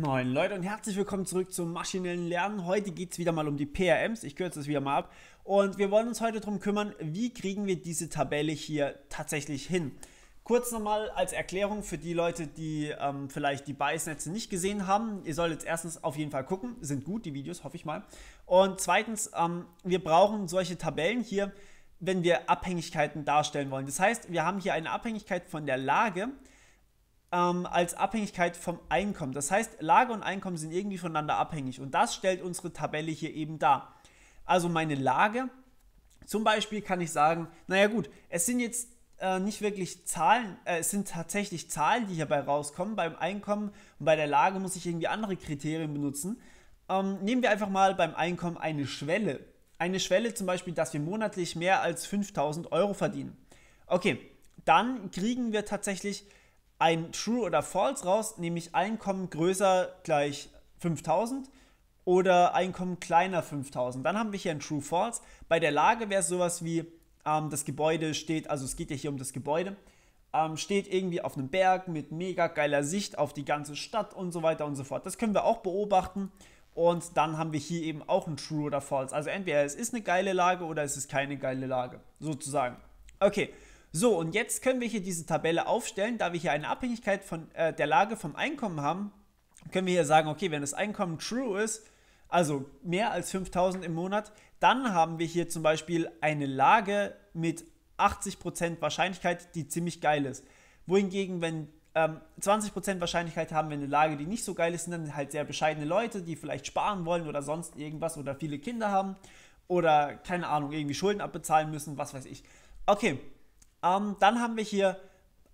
Moin Leute und herzlich willkommen zurück zum maschinellen Lernen. Heute geht es wieder mal um die PRMs, ich kürze es wieder mal ab. Und wir wollen uns heute darum kümmern, wie kriegen wir diese Tabelle hier tatsächlich hin. Kurz nochmal als Erklärung für die Leute, die ähm, vielleicht die Bias-Netze nicht gesehen haben. Ihr solltet erstens auf jeden Fall gucken, sind gut die Videos, hoffe ich mal. Und zweitens, ähm, wir brauchen solche Tabellen hier, wenn wir Abhängigkeiten darstellen wollen. Das heißt, wir haben hier eine Abhängigkeit von der Lage, ähm, als Abhängigkeit vom Einkommen. Das heißt, Lage und Einkommen sind irgendwie voneinander abhängig und das stellt unsere Tabelle hier eben dar. Also meine Lage, zum Beispiel kann ich sagen, naja gut, es sind jetzt äh, nicht wirklich Zahlen, äh, es sind tatsächlich Zahlen, die hierbei rauskommen. Beim Einkommen und bei der Lage muss ich irgendwie andere Kriterien benutzen. Ähm, nehmen wir einfach mal beim Einkommen eine Schwelle. Eine Schwelle zum Beispiel, dass wir monatlich mehr als 5000 Euro verdienen. Okay, dann kriegen wir tatsächlich ein True oder False raus, nämlich Einkommen größer gleich 5000 oder Einkommen kleiner 5000. Dann haben wir hier ein True False. Bei der Lage wäre es sowas wie, ähm, das Gebäude steht, also es geht ja hier um das Gebäude, ähm, steht irgendwie auf einem Berg mit mega geiler Sicht auf die ganze Stadt und so weiter und so fort. Das können wir auch beobachten. Und dann haben wir hier eben auch ein True oder False. Also entweder es ist eine geile Lage oder es ist keine geile Lage, sozusagen. Okay, so, und jetzt können wir hier diese Tabelle aufstellen. Da wir hier eine Abhängigkeit von äh, der Lage vom Einkommen haben, können wir hier sagen, okay, wenn das Einkommen true ist, also mehr als 5000 im Monat, dann haben wir hier zum Beispiel eine Lage mit 80% Wahrscheinlichkeit, die ziemlich geil ist. Wohingegen, wenn ähm, 20% Wahrscheinlichkeit haben wir eine Lage, die nicht so geil ist, sind dann halt sehr bescheidene Leute, die vielleicht sparen wollen oder sonst irgendwas oder viele Kinder haben oder keine Ahnung, irgendwie Schulden abbezahlen müssen, was weiß ich. Okay, ähm, dann haben wir hier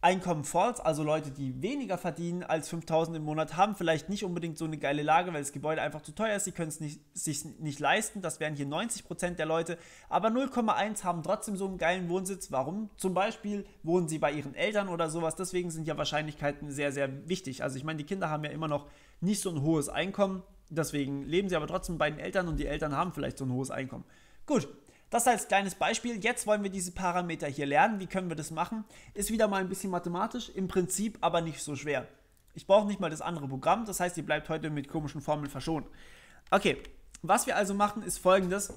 Einkommen Falls, also Leute, die weniger verdienen als 5000 im Monat, haben vielleicht nicht unbedingt so eine geile Lage, weil das Gebäude einfach zu teuer ist, sie können es sich nicht leisten. Das wären hier 90% der Leute, aber 0,1 haben trotzdem so einen geilen Wohnsitz. Warum? Zum Beispiel wohnen sie bei ihren Eltern oder sowas. Deswegen sind ja Wahrscheinlichkeiten sehr, sehr wichtig. Also ich meine, die Kinder haben ja immer noch nicht so ein hohes Einkommen, deswegen leben sie aber trotzdem bei den Eltern und die Eltern haben vielleicht so ein hohes Einkommen. Gut, das als kleines Beispiel. Jetzt wollen wir diese Parameter hier lernen. Wie können wir das machen? Ist wieder mal ein bisschen mathematisch, im Prinzip aber nicht so schwer. Ich brauche nicht mal das andere Programm, das heißt, ihr bleibt heute mit komischen Formeln verschont. Okay, was wir also machen, ist folgendes.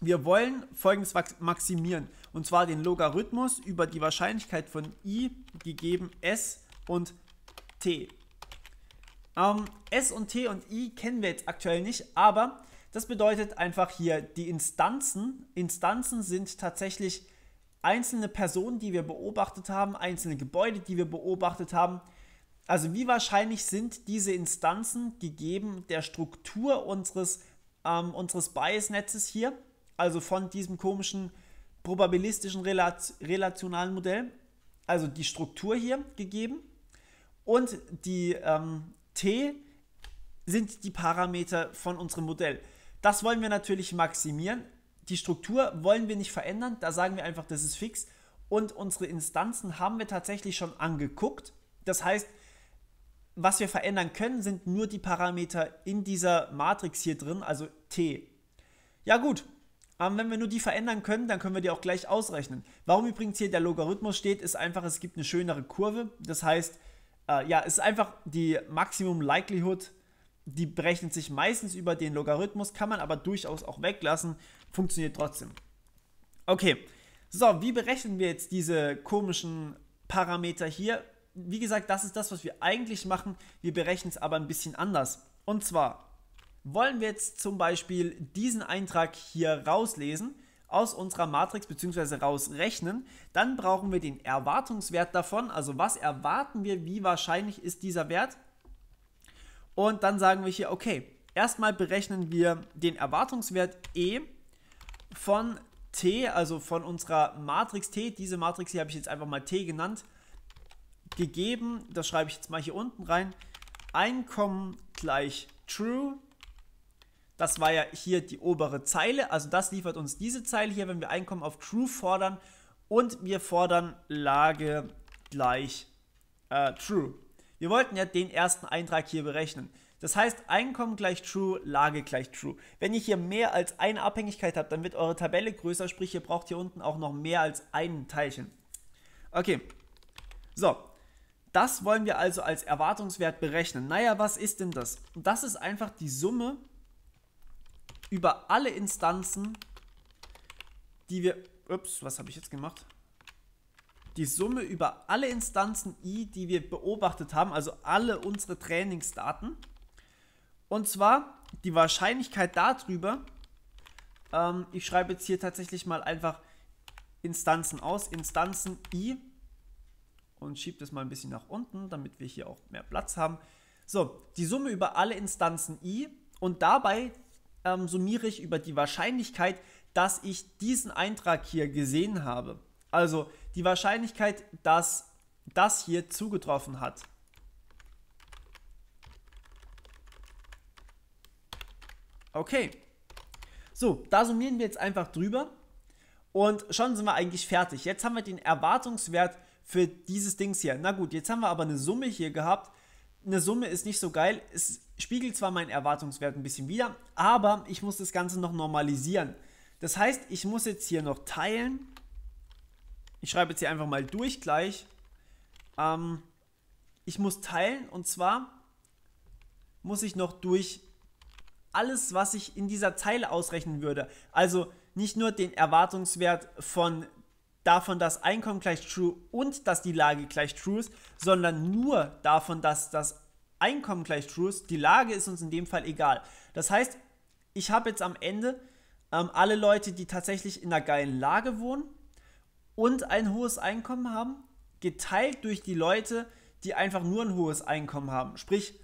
Wir wollen folgendes maximieren, und zwar den Logarithmus über die Wahrscheinlichkeit von i gegeben s und t. Ähm, s und t und i kennen wir jetzt aktuell nicht, aber das bedeutet einfach hier, die Instanzen, Instanzen sind tatsächlich einzelne Personen, die wir beobachtet haben, einzelne Gebäude, die wir beobachtet haben. Also wie wahrscheinlich sind diese Instanzen gegeben der Struktur unseres, ähm, unseres Bias-Netzes hier, also von diesem komischen probabilistischen Relation, relationalen Modell, also die Struktur hier gegeben und die ähm, T sind die Parameter von unserem Modell. Das wollen wir natürlich maximieren. Die Struktur wollen wir nicht verändern. Da sagen wir einfach, das ist fix. Und unsere Instanzen haben wir tatsächlich schon angeguckt. Das heißt, was wir verändern können, sind nur die Parameter in dieser Matrix hier drin, also t. Ja gut, aber wenn wir nur die verändern können, dann können wir die auch gleich ausrechnen. Warum übrigens hier der Logarithmus steht, ist einfach, es gibt eine schönere Kurve. Das heißt, äh, ja, es ist einfach die Maximum Likelihood die berechnet sich meistens über den Logarithmus, kann man aber durchaus auch weglassen, funktioniert trotzdem. Okay, so, wie berechnen wir jetzt diese komischen Parameter hier? Wie gesagt, das ist das, was wir eigentlich machen, wir berechnen es aber ein bisschen anders. Und zwar wollen wir jetzt zum Beispiel diesen Eintrag hier rauslesen aus unserer Matrix bzw. rausrechnen, dann brauchen wir den Erwartungswert davon, also was erwarten wir, wie wahrscheinlich ist dieser Wert und dann sagen wir hier, okay, erstmal berechnen wir den Erwartungswert E von T, also von unserer Matrix T. Diese Matrix hier habe ich jetzt einfach mal T genannt. Gegeben, das schreibe ich jetzt mal hier unten rein. Einkommen gleich True. Das war ja hier die obere Zeile. Also das liefert uns diese Zeile hier, wenn wir Einkommen auf True fordern. Und wir fordern Lage gleich äh, True. Wir wollten ja den ersten Eintrag hier berechnen. Das heißt, Einkommen gleich True, Lage gleich True. Wenn ihr hier mehr als eine Abhängigkeit habt, dann wird eure Tabelle größer, sprich, ihr braucht hier unten auch noch mehr als ein Teilchen. Okay, so, das wollen wir also als Erwartungswert berechnen. Naja, was ist denn das? Und das ist einfach die Summe über alle Instanzen, die wir... Ups, was habe ich jetzt gemacht? die Summe über alle Instanzen i, die wir beobachtet haben, also alle unsere Trainingsdaten. Und zwar die Wahrscheinlichkeit darüber, ähm, ich schreibe jetzt hier tatsächlich mal einfach Instanzen aus, Instanzen i und schiebe das mal ein bisschen nach unten, damit wir hier auch mehr Platz haben. So, die Summe über alle Instanzen i und dabei ähm, summiere ich über die Wahrscheinlichkeit, dass ich diesen Eintrag hier gesehen habe. Also die Wahrscheinlichkeit, dass das hier zugetroffen hat, Okay. So, da summieren wir jetzt einfach drüber und schon sind wir eigentlich fertig. Jetzt haben wir den Erwartungswert für dieses Dings hier. Na gut, jetzt haben wir aber eine Summe hier gehabt. Eine Summe ist nicht so geil. Es spiegelt zwar meinen Erwartungswert ein bisschen wieder, aber ich muss das Ganze noch normalisieren. Das heißt, ich muss jetzt hier noch teilen ich schreibe jetzt hier einfach mal durch gleich. Ähm, ich muss teilen und zwar muss ich noch durch alles, was ich in dieser Zeile ausrechnen würde. Also nicht nur den Erwartungswert von davon, dass Einkommen gleich true und dass die Lage gleich true ist, sondern nur davon, dass das Einkommen gleich true ist. Die Lage ist uns in dem Fall egal. Das heißt, ich habe jetzt am Ende ähm, alle Leute, die tatsächlich in einer geilen Lage wohnen und ein hohes Einkommen haben, geteilt durch die Leute, die einfach nur ein hohes Einkommen haben. Sprich,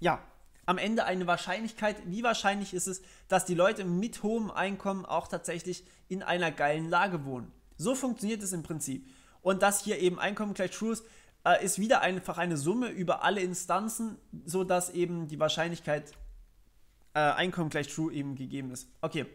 ja, am Ende eine Wahrscheinlichkeit, wie wahrscheinlich ist es, dass die Leute mit hohem Einkommen auch tatsächlich in einer geilen Lage wohnen. So funktioniert es im Prinzip. Und das hier eben Einkommen gleich True ist, äh, ist wieder einfach eine Summe über alle Instanzen, sodass eben die Wahrscheinlichkeit äh, Einkommen gleich True eben gegeben ist. Okay.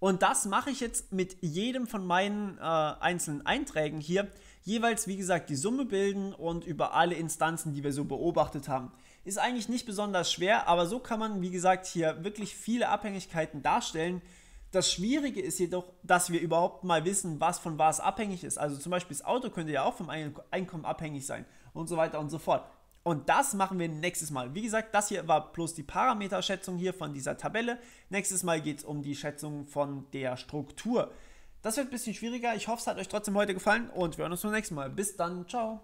Und das mache ich jetzt mit jedem von meinen äh, einzelnen Einträgen hier. Jeweils, wie gesagt, die Summe bilden und über alle Instanzen, die wir so beobachtet haben. Ist eigentlich nicht besonders schwer, aber so kann man, wie gesagt, hier wirklich viele Abhängigkeiten darstellen. Das Schwierige ist jedoch, dass wir überhaupt mal wissen, was von was abhängig ist. Also zum Beispiel das Auto könnte ja auch vom Einkommen abhängig sein und so weiter und so fort. Und das machen wir nächstes Mal. Wie gesagt, das hier war bloß die Parameterschätzung hier von dieser Tabelle. Nächstes Mal geht es um die Schätzung von der Struktur. Das wird ein bisschen schwieriger. Ich hoffe, es hat euch trotzdem heute gefallen und wir hören uns beim nächsten Mal. Bis dann. Ciao.